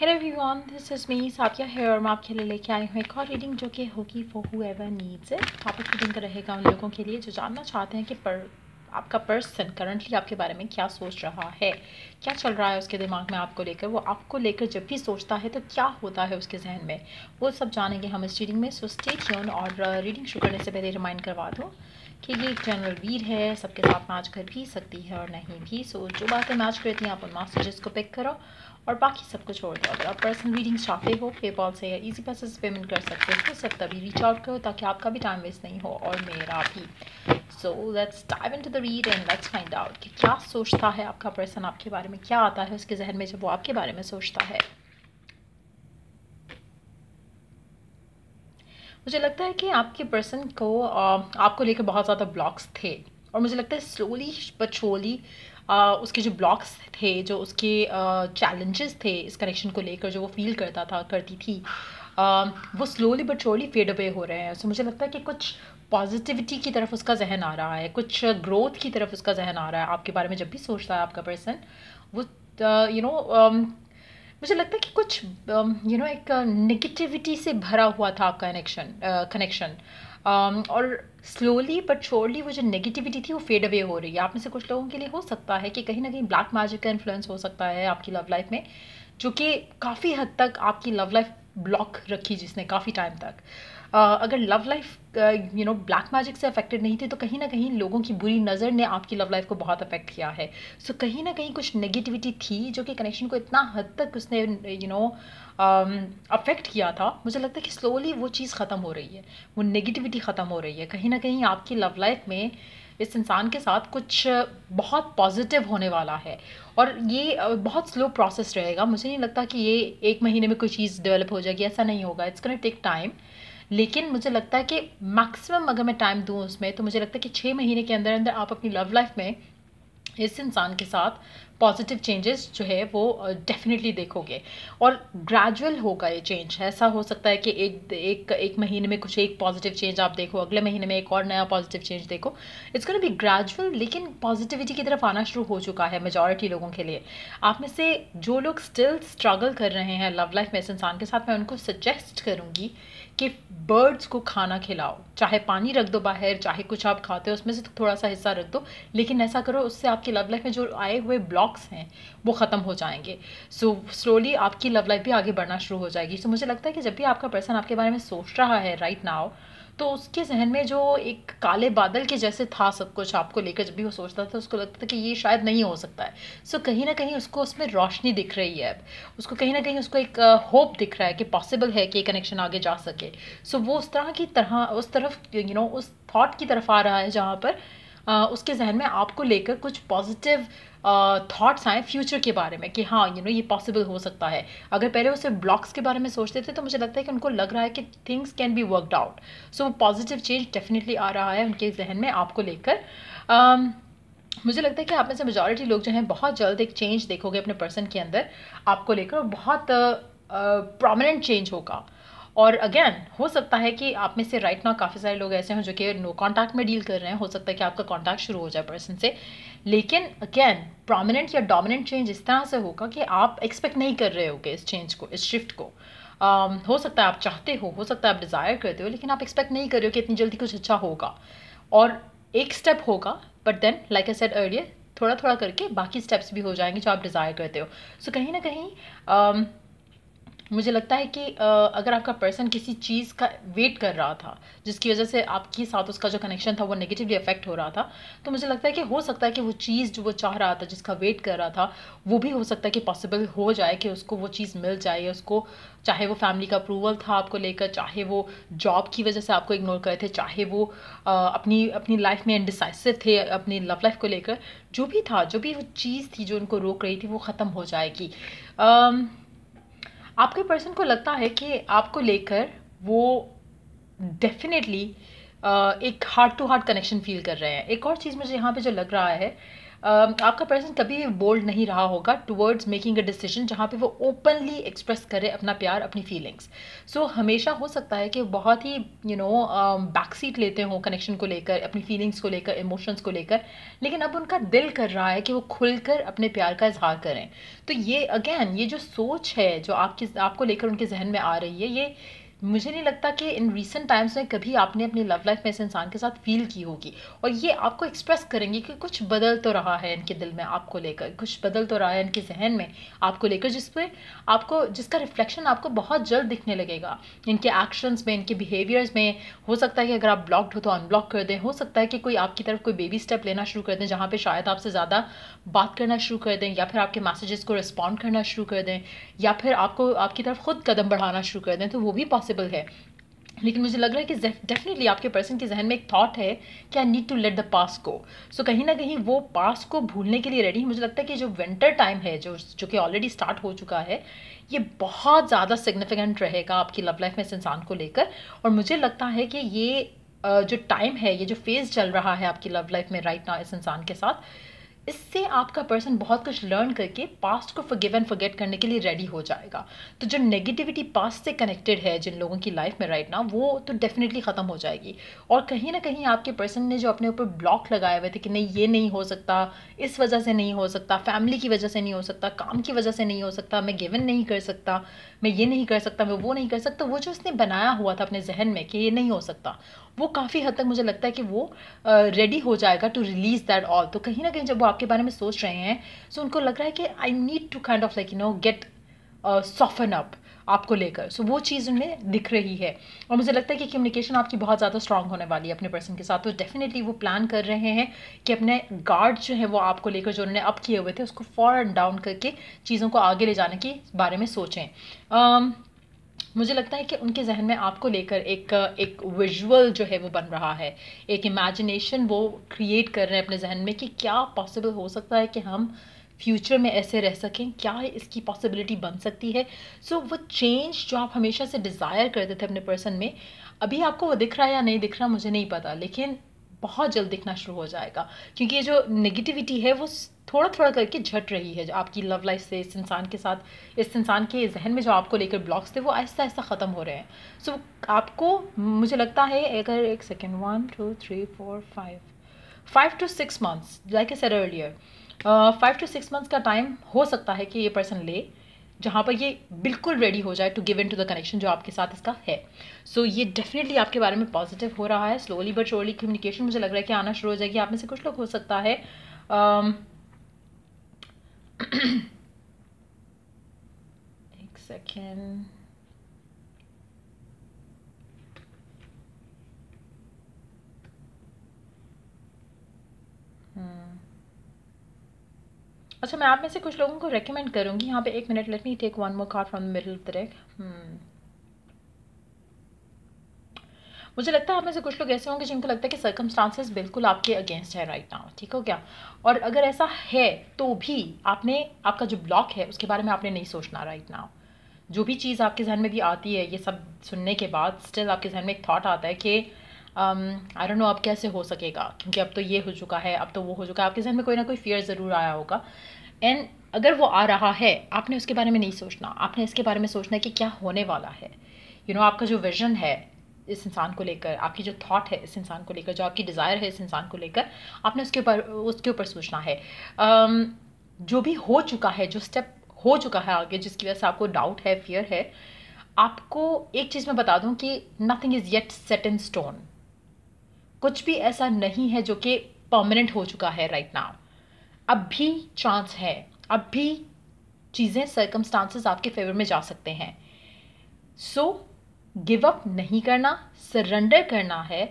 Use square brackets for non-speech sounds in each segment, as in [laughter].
Hello everyone this is me Sathiya है और मैं आपके लिए लेके आई हूँ एक और रीडिंग जो कि होगी फॉर हु एवर नीड्स आप टॉपिक रीडिंग का रहेगा उन लोगों के लिए जो जानना चाहते हैं कि पर आपका पर्सन करंटली आपके बारे में क्या सोच रहा है क्या चल रहा है उसके दिमाग में आपको लेकर वो आपको लेकर जब भी सोचता है तो क्या होता है उसके जहन में वो सब जानेंगे हम इस रीडिंग में सो स्टे ट्यून और रीडिंग uh, शुरू करने से पहले रिमाइंड करवा दूँ कि ये एक जनरल वीर है सबके साथ मैच कर भी सकती है और नहीं भी सो जो बातें मैच करती हैं आप उन मार्क्स को पिक करो और बाकी सब कुछ छोड़ दो अगर आप पर्सनल रीडिंग्स चाहते हो पेपॉल से या इजी पैसे से पेमेंट कर सकते हो सिर्फ तभी रीच आउट करो ताकि आपका भी टाइम वेस्ट नहीं हो और मेरा भी so let's dive to the read and let's find out कि क्या सोचता है आपका पर्सन आपके बारे में क्या आता है उसके जहन में जब वो आपके बारे में सोचता है मुझे लगता है कि आपके पर्सन को आपको लेकर बहुत ज़्यादा ब्लॉक्स थे और मुझे लगता है स्लोली बट शोली उसके जो ब्लॉक्स थे जो उसके चैलेंजेस थे इस कनेक्शन को लेकर जो वो फील करता था करती थी वो slowly but surely fade away हो रहे हैं सो मुझे लगता है कि कुछ पॉजिटिविटी की तरफ उसका जहन आ रहा है कुछ ग्रोथ की तरफ उसका जहन आ रहा है आपके बारे में जब भी सोचता है आपका पर्सन वो यू नो मुझे लगता है कि कुछ यू um, नो एक नेगेटिविटी uh, से भरा हुआ था कनेक्शन कनेक्शन uh, um, और स्लोली बट श्योरली वो जो नेगेटिविटी थी वो फेड अवे हो रही है आप में से कुछ लोगों के लिए हो सकता है कि कहीं ना कहीं ब्लैक मैजिक का इन्फ्लुएंस हो सकता है आपकी लव लाइफ में जो कि काफ़ी हद तक आपकी लव लाइफ ब्लॉक रखी जिसने काफ़ी टाइम तक अगर love life you know black magic से अफेक्टेड नहीं थी तो कहीं ना कहीं लोगों की बुरी नज़र ने आपकी लव लाइफ को बहुत अफेक्ट किया है सो so, कहीं ना कहीं कुछ नेगेटिविटी थी जो कि कनेक्शन को इतना हद तक उसने यू नो अफेक्ट किया था मुझे लगता है कि स्लोली वो चीज़ ख़त्म हो रही है वो नेगेटिविटी ख़त्म हो रही है कहीं ना कहीं आपकी लव लाइफ में इस इंसान के साथ कुछ बहुत पॉजिटिव होने वाला है और ये बहुत स्लो प्रोसेस रहेगा मुझे नहीं लगता कि ये एक महीने में कोई चीज़ डेवलप हो जाएगी ऐसा नहीं होगा इट्स कनेक्ट टेक टाइम लेकिन मुझे लगता है कि मैक्सिमम अगर मैं टाइम दूँ उसमें तो मुझे लगता है कि छः महीने के अंदर अंदर आप अपनी लव लाइफ में इस इंसान के साथ पॉजिटिव चेंजेस जो है वो डेफिनेटली देखोगे और ग्रेजुअल होगा ये चेंज ऐसा हो सकता है कि एक एक एक महीने में कुछ एक पॉजिटिव चेंज आप देखो अगले महीने में एक और नया पॉजिटिव चेंज देखो इट्स कॉन बी ग्रेजुअल लेकिन पॉजिटिविटी की तरफ आना शुरू हो चुका है मेजॉरिटी लोगों के लिए आप में से जो लोग स्टिल स्ट्रगल कर रहे हैं लव लाइफ में इस इंसान के साथ मैं उनको सजेस्ट करूँगी कि बर्ड्स को खाना खिलाओ चाहे पानी रख दो बाहर चाहे कुछ आप खाते हो उसमें से थोड़ा सा हिस्सा रख दो लेकिन ऐसा करो उससे आपकी लव लाइफ में जो आए हुए ब्लॉक ब्लॉक्स हैं वो ख़त्म हो जाएंगे सो so, स्लोली आपकी लव लाइफ भी आगे बढ़ना शुरू हो जाएगी सो so, मुझे लगता है कि जब भी आपका पर्सन आपके बारे में सोच रहा है राइट right नाउ तो उसके जहन में जो एक काले बादल के जैसे था सब कुछ आपको लेकर जब भी वो सोचता था तो उसको लगता था कि ये शायद नहीं हो सकता है सो so, कहीं ना कहीं उसको उसमें रोशनी दिख रही है उसको कहीं ना कहीं उसको एक होप दिख रहा है कि पॉसिबल है कि कनेक्शन आगे जा सके सो so, वो उस तरह की तरह उस तरफ यू you नो know, उस थाट की तरफ आ रहा है जहाँ पर आ, उसके जहन में आपको लेकर कुछ पॉजिटिव थाट्स आए फ्यूचर के बारे में कि हाँ यू you नो know, ये पॉसिबल हो सकता है अगर पहले वो सिर्फ ब्लॉक्स के बारे में सोचते थे तो मुझे लगता है कि उनको लग रहा है कि things can be worked out so वो पॉजिटिव चेंज डेफिनेटली आ रहा है उनके जहन में आपको लेकर um, मुझे लगता है कि आप में से मेजोरिटी लोग जो हैं बहुत जल्द एक चेंज देखोगे अपने पर्सन के अंदर आपको लेकर और बहुत प्रोमिनेंट uh, चेंज होगा और अगेन हो सकता है कि आप में से राइट ना काफ़ी सारे लोग ऐसे हों जो कि नो कॉन्टैक्ट में डील कर रहे हैं हो सकता है कि आपका कॉन्टैक्ट शुरू हो जाए पर्सन से लेकिन अगेन प्रोमिनेंट या डोमिनेंट चेंज इस तरह से होगा कि आप एक्सपेक्ट नहीं कर रहे होगे इस चेंज को इस शिफ्ट को um, हो सकता है आप चाहते हो हो सकता है आप डिज़ायर करते हो लेकिन आप एक्सपेक्ट नहीं कर रहे हो कि इतनी जल्दी कुछ अच्छा होगा और एक स्टेप होगा but then like I said earlier थोड़ा थोड़ा करके बाकी स्टेप्स भी हो जाएंगे जो आप डिज़ायर करते हो सो so, कहीं ना कहीं um, मुझे लगता है कि अगर आपका पर्सन किसी चीज़ का वेट कर रहा था जिसकी वजह से आपके साथ उसका जो कनेक्शन था वो नेगेटिवली अफेक्ट हो रहा था तो मुझे लगता है कि हो सकता है कि वो चीज़ जो वो चाह रहा था जिसका वेट कर रहा था वो भी हो सकता है कि पॉसिबल हो जाए कि उसको वो चीज़ मिल जाए उसको चाहे वो फैमिली का अप्रूवल था आपको लेकर चाहे वो जॉब की वजह से आपको इग्नोर करे थे चाहे वो अपनी अपनी लाइफ में इनडिसाइसिव थे अपनी लव लाइफ को लेकर जो भी था जो भी वो चीज़ थी जो उनको रोक रही थी वो ख़त्म हो जाएगी आपके पर्सन को लगता है कि आपको लेकर वो डेफिनेटली एक heart to heart connection feel कर रहे हैं एक और चीज़ मुझे यहाँ पे जो लग रहा है आपका पर्सन कभी भी बोल्ड नहीं रहा होगा टुवर्ड्स मेकिंग अ डिसीजन जहाँ पे वो ओपनली एक्सप्रेस करे अपना प्यार अपनी फीलिंग्स सो so, हमेशा हो सकता है कि बहुत ही यू नो बैक सीट लेते हों कनेक्शन को लेकर अपनी फीलिंग्स को लेकर इमोशंस को लेकर लेकिन अब उनका दिल कर रहा है कि वो खुलकर अपने प्यार का इजहार करें तो ये अगेन ये जो सोच है जो आपकी आपको लेकर उनके जहन में आ रही है ये मुझे नहीं लगता कि इन रिसेंट टाइम्स में कभी आपने अपनी लव लाइफ में इस इंसान के साथ फील की होगी और ये आपको एक्सप्रेस करेंगे कि कुछ बदल तो रहा है इनके दिल में आपको लेकर कुछ बदल तो रहा है इनके जहन में आपको लेकर जिस पर आपको जिसका रिफ्लेक्शन आपको बहुत जल्द दिखने लगेगा इनके एक्शंस में इनके बिहेवियर्स में हो सकता है कि अगर आप ब्लॉक्ड हो तो अनब्लॉक कर दें हो सकता है कि कोई आपकी तरफ कोई बेबी स्टेप लेना शुरू कर दें जहाँ पर शायद आपसे ज़्यादा बात करना शुरू कर दें या फिर आपके मैसेजेस को रिस्पॉन्ड करना शुरू कर दें या फिर आपको आपकी तरफ खुद कदम बढ़ाना शुरू कर दें तो वो भी पॉसिबल पॉसिबल है लेकिन मुझे लग रहा है कि डेफिनेटली आपके पर्सन के जहन में एक थॉट है कि I need to let the past को सो कहीं ना कहीं वो पास को भूलने के लिए रेडी है मुझे लगता है कि जो विंटर टाइम है जो जो कि ऑलरेडी स्टार्ट हो चुका है ये बहुत ज़्यादा सिग्निफिकेंट रहेगा आपकी लव लाइफ में इस इंसान को लेकर और मुझे लगता है कि ये जो टाइम है ये जो फेज़ चल रहा है आपकी लव लाइफ में राइट नाउ इस इंसान के साथ इससे आपका पर्सन बहुत कुछ लर्न करके पास्ट को फॉरगिव एंड फॉरगेट करने के लिए रेडी हो जाएगा तो जो नेगेटिविटी पास्ट से कनेक्टेड है जिन लोगों की लाइफ में राइट ना वो तो डेफिनेटली ख़त्म हो जाएगी और कहीं ना कहीं आपके पर्सन ने जो अपने ऊपर ब्लॉक लगाए हुए थे कि नहीं ये नहीं हो सकता इस वजह से नहीं हो सकता फैमिली की वजह से नहीं हो सकता काम की वजह से नहीं हो सकता मैं गिवन नहीं कर सकता मैं ये नहीं कर सकता मैं वो नहीं कर सकता वो जो उसने बनाया हुआ था अपने जहन में कि ये नहीं हो सकता वो काफ़ी हद तक मुझे लगता है कि वो रेडी uh, हो जाएगा टू रिलीज़ दैट ऑल तो कहीं ना कहीं जब वो आपके बारे में सोच रहे हैं सो so उनको लग रहा है कि I need to kind of like you know get soften up आपको लेकर सो so, वो चीज़ उनमें दिख रही है और मुझे लगता है कि कम्युनिकेशन आपकी बहुत ज़्यादा स्ट्रॉन्ग होने वाली है अपने पर्सन के साथ तो डेफिनेटली वो प्लान कर रहे हैं कि अपने गार्ड जो है वो आपको लेकर जो उन्होंने अप किए हुए थे उसको फॉरन डाउन करके चीज़ों को आगे ले जाने के बारे में सोचें um, मुझे लगता है कि उनके जहन में आपको लेकर एक एक विजुअल जो है वो बन रहा है एक इमेजिनेशन वो क्रिएट कर रहे हैं अपने जहन में कि क्या पॉसिबल हो सकता है कि हम फ्यूचर में ऐसे रह सकें क्या इसकी पॉसिबिलिटी बन सकती है सो so, वो चेंज जो आप हमेशा से डिज़ायर करते थे अपने पर्सन में अभी आपको वो दिख रहा है या नहीं दिख रहा मुझे नहीं पता लेकिन बहुत जल्द दिखना शुरू हो जाएगा क्योंकि ये जो नेगेटिविटी है वो थोड़ा थोड़ा करके झट रही है जो आपकी लव लाइफ से इस इंसान के साथ इस इंसान के जहन में जो आपको लेकर ब्लॉक्स थे वो आहिस्ता आहिस्ता ख़त्म हो रहे हैं सो so, आपको मुझे लगता है अगर एक second one two three four five five to six months like I said earlier five to six months का टाइम हो सकता है कि ये पर्सन ले जहाँ पर ये बिल्कुल रेडी हो जाए to give in to the connection जो आपके साथ इसका है सो so, ये डेफिनेटली आपके बारे में पॉजिटिव हो रहा है स्लोली बट श्योरली कम्युनिकेशन मुझे लग रहा है कि आना शुरू हो जाएगी आप में से कुछ लोग हो सकता है um, [clears throat] एक सेकेंड Hmm. हम्म। अच्छा मैं आप में से कुछ लोगों को रेकमेंड करूँगी यहाँ पे एक minute let me take one more card from middle middle मुझे लगता है आप में से कुछ लोग ऐसे होंगे जिनको लगता है कि सर्कमस्टांसेस बिल्कुल आपके अगेंस्ट है राइट नाउ ठीक हो क्या और अगर ऐसा है तो भी आपने आपका जो ब्लॉक है उसके बारे में आपने नहीं सोचना राइट नाउ जो भी चीज़ आपके जहन में भी आती है ये सब सुनने के बाद स्टिल आपके जहन में एक थाट आता है कि आई डोंट नो अब कैसे हो सकेगा क्योंकि अब तो ये हो चुका है अब तो वो हो चुका है आपके जहन में कोई ना कोई फियर ज़रूर आया होगा एंड अगर वो आ रहा है आपने उसके बारे में नहीं सोचना आपने इसके बारे में सोचना है कि क्या होने वाला है यू you नो know, आपका जो विजन है इस इंसान को लेकर आपकी जो थॉट है इस इंसान को लेकर जो आपकी डिज़ायर है इस इंसान को लेकर आपने उसके ऊपर उसके ऊपर सोचना है um, जो भी हो चुका है जो स्टेप हो चुका है आगे जिसकी वजह से आपको डाउट है फियर है आपको एक चीज़ मैं बता दूं कि nothing is yet set in stone कुछ भी ऐसा नहीं है जो कि परमानेंट हो चुका है राइट नाउ अब भी चांस है अब भी चीज़ें सर्कमस्टांसेस आपके फेवर में जा सकते हैं सो गिव अप नहीं करना सरेंडर करना है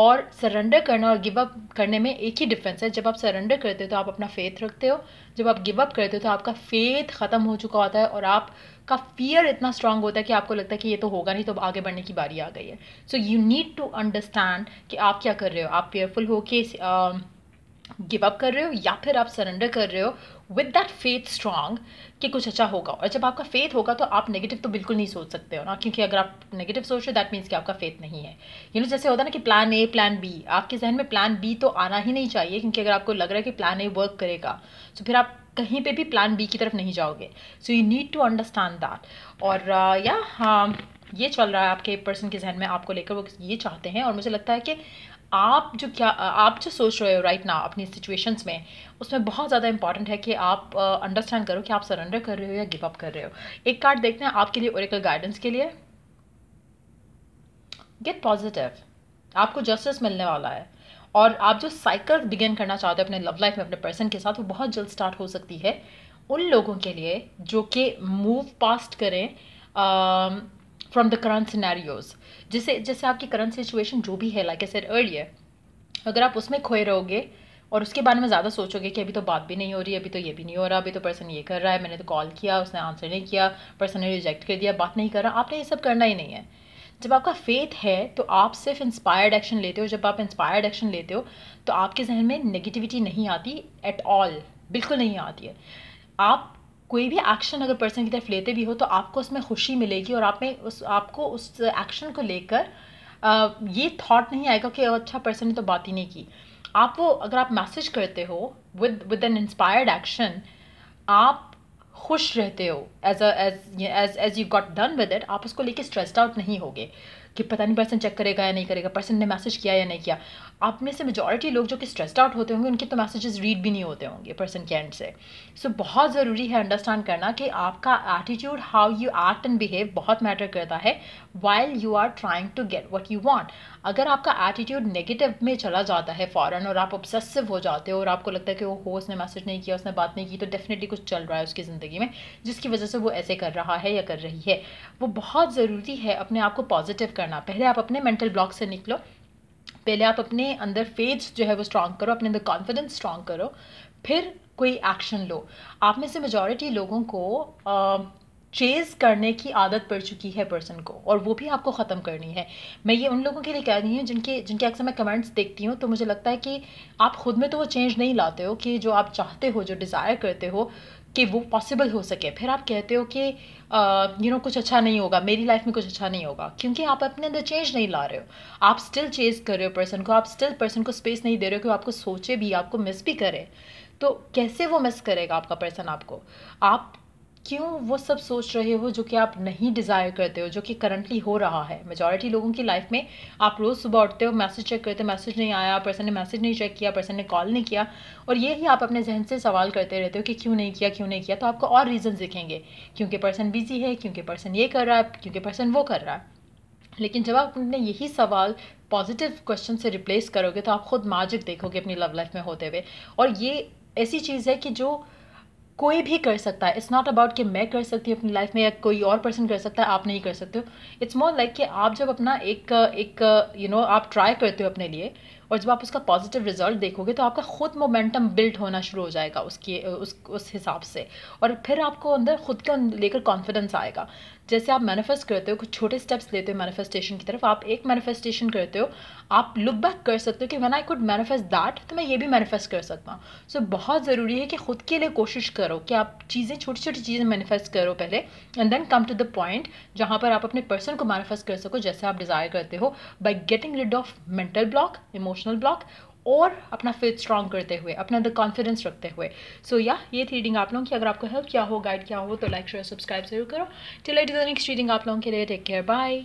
और सरेंडर करना और गिव अप करने में एक ही डिफरेंस है जब आप सरेंडर करते हो तो आप अपना फेथ रखते हो जब आप गिव अप करते हो तो आपका फेथ ख़त्म हो चुका होता है और आप का फियर इतना स्ट्रांग होता है कि आपको लगता है कि ये तो होगा नहीं तो आगे बढ़ने की बारी आ गई है so you need to understand कि आप क्या कर रहे हो आप फेयरफुल हो के गिव अप कर रहे हो या फिर आप सरेंडर कर रहे हो विद दैट फेथ स्ट्रांग कि कुछ अच्छा होगा और जब आपका फेथ होगा तो आप नेगेटिव तो बिल्कुल नहीं सोच सकते हो ना क्योंकि अगर आप नेगेटिव सोच रहे हो दैट मीन्स कि आपका फेथ नहीं है यू नो जैसे होता है ना कि प्लान ए प्लान बी आपके जहन में प्लान बी तो आना ही नहीं चाहिए क्योंकि अगर आपको लग रहा है कि प्लान ए वर्क करेगा तो फिर आप कहीं पे भी प्लान बी की तरफ नहीं जाओगे so you need to understand that और uh, या uh, हाँ yeah, uh, ये चल रहा है आपके पर्सन के जहन में आपको लेकर वो ये चाहते हैं और मुझे लगता है कि आप जो क्या आप जो सोच रहे हो राइट ना अपनी सिचुएशंस में उसमें बहुत ज़्यादा इंपॉर्टेंट है कि आप अंडरस्टैंड uh, करो कि आप सरेंडर कर रहे हो या गिव अप कर रहे हो एक कार्ड देखते हैं आपके लिए ओरिकल गाइडेंस के लिए गेट पॉजिटिव आपको जस्टिस मिलने वाला है और आप जो साइकिल बिगेन करना चाहते हो अपने लव लाइफ में अपने पर्सन के साथ वो बहुत जल्द स्टार्ट हो सकती है उन लोगों के लिए जो कि मूव पास्ट करें फ्रॉम द करंट सिनेरियोज जिसे जैसे आपकी करंट सिचुएशन जो भी है लाइक ए सर अर्लियर अगर आप उसमें खोए रहोगे और उसके बारे में ज़्यादा सोचोगे कि अभी तो बात भी नहीं हो रही अभी तो ये भी नहीं हो रहा अभी तो पर्सन ये कर रहा है मैंने तो कॉल किया उसने आंसर नहीं किया पर्सन ने रिजेक्ट कर दिया बात नहीं कर रहा आपने ये सब करना ही नहीं है जब आपका फेथ है तो आप सिर्फ इंस्पायर्ड एक्शन लेते हो जब आप इंस्पायर्ड एक्शन लेते हो तो आपके जहन में नेगेटिविटी नहीं आती एट ऑल बिल्कुल नहीं आती है आप कोई भी एक्शन अगर पर्सन की तरफ लेते भी हो तो आपको उसमें खुशी मिलेगी और आप में उस आपको उस एक्शन को लेकर ये थाट नहीं आएगा कि अच्छा पर्सन ने तो बात ही नहीं की आप वो अगर आप मैसेज करते हो with with an inspired action आप खुश रहते हो as as as as you got done with it आप उसको लेके स्ट्रेस्ड आउट नहीं होगे कि पता नहीं पर्सन चेक करेगा या नहीं करेगा पर्सन ने मैसेज किया या नहीं किया आप में से मेजॉरिटी लोग जो कि स्ट्रेस्ड आउट होते होंगे उनके तो मैसेजेस रीड भी नहीं होते होंगे पर्सन के एंड से सो so, बहुत ज़रूरी है अंडरस्टैंड करना कि आपका attitude how you act and behave बहुत मैटर करता है while you are trying to get what you want अगर आपका एटीट्यूड नेगेटिव में चला जाता है फ़ॉरन और आप ऑब्सेसिव हो जाते हो और आपको लगता है कि वो हो उसने मैसेज नहीं किया उसने बात नहीं की तो डेफिनेटली कुछ चल रहा है उसकी ज़िंदगी में जिसकी वजह से वो ऐसे कर रहा है या कर रही है वो बहुत ज़रूरी है अपने आप को पॉजिटिव करना पहले आप अपने मेंटल ब्लॉक से निकलो पहले आप अपने अंदर फेथ जो है वो स्ट्रांग करो अपने अंदर कॉन्फिडेंस स्ट्रांग करो फिर कोई एक्शन लो आप में से मेजॉरिटी लोगों को चेज़ करने की आदत पड़ चुकी है पर्सन को और वो भी आपको ख़त्म करनी है मैं ये उन लोगों के लिए कह रही हूँ जिनके जिनके अक्सर मैं कमेंट्स देखती हूँ तो मुझे लगता है कि आप खुद में तो वो चेंज नहीं लाते हो कि जो आप चाहते हो जो डिज़ायर करते हो कि वो पॉसिबल हो सके फिर आप कहते हो कि यू नो कुछ अच्छा नहीं होगा मेरी लाइफ में कुछ अच्छा नहीं होगा क्योंकि आप अपने अंदर चेंज नहीं ला रहे हो आप स्टिल चेज कर रहे हो पर्सन को आप स्टिल पर्सन को स्पेस नहीं दे रहे हो कि वो आपको सोचे भी आपको मिस भी करे तो कैसे वो मिस करेगा आपका पर्सन आपको आप क्यों वो सब सोच रहे हो जो कि आप नहीं डिज़ायर करते हो जो कि करंटली हो रहा है मेजॉरिटी लोगों की लाइफ में आप रोज़ सुबह उठते हो मैसेज चेक करते हो मैसेज नहीं आया पर्सन ने मैसेज नहीं चेक किया पर्सन ने कॉल नहीं किया और ये ही आप अपने जहन से सवाल करते रहते हो कि क्यों नहीं किया क्यों नहीं किया तो आपको और रीज़न दिखेंगे क्योंकि पर्सन बिजी है क्योंकि पर्सन ये कर रहा है क्योंकि पर्सन वो कर रहा है लेकिन जब आप अपने यही सवाल पॉजिटिव क्वेश्चन से रिप्लेस करोगे तो आप खुद मैजिक देखोगे अपनी लव लाइफ में होते हुए और ये ऐसी चीज़ है कि जो कोई भी कर सकता है इट्स नॉट अबाउट कि मैं कर सकती हूँ अपनी लाइफ में या कोई और पर्सन कर सकता है आप नहीं कर सकते हो इट्स मोर लाइक कि आप जब अपना एक एक यू you नो know, आप ट्राई करते हो अपने लिए और जब आप उसका पॉजिटिव रिजल्ट देखोगे तो आपका खुद मोमेंटम बिल्ट होना शुरू हो जाएगा उसकी उस उस हिसाब से और फिर आपको अंदर खुद का लेकर कॉन्फिडेंस आएगा जैसे आप मैनिफेस्ट करते हो कुछ छोटे स्टेप्स लेते हो मैनिफेस्टेशन की तरफ आप एक मैनिफेस्टेशन करते हो आप लुक बैक कर सकते हो कि one I could manifest that तो मैं ये भी मैनिफेस्ट कर सकता हूँ सो so, बहुत ज़रूरी है कि खुद के लिए कोशिश करो कि आप चीज़ें छोटी छोटी चीज़ें मैनिफेस्ट करो पहले and then come to the point जहाँ पर आप अपने पर्सन को मैनिफेस्ट कर सको जैसे आप डिज़ायर करते हो by getting rid of mental block emotion emotional block और अपना फेथ स्ट्रॉन्ग करते हुए अपना अंदर कॉन्फिडेंस रखते हुए सो so, या yeah, ये थी रीडिंग आप लोगों की अगर आपको हेल्प क्या हो गाइड क्या हो तो लाइक शेयर सब्सक्राइब जरूर करो till it is next reading आप लोगों के लिए टेक केयर बाय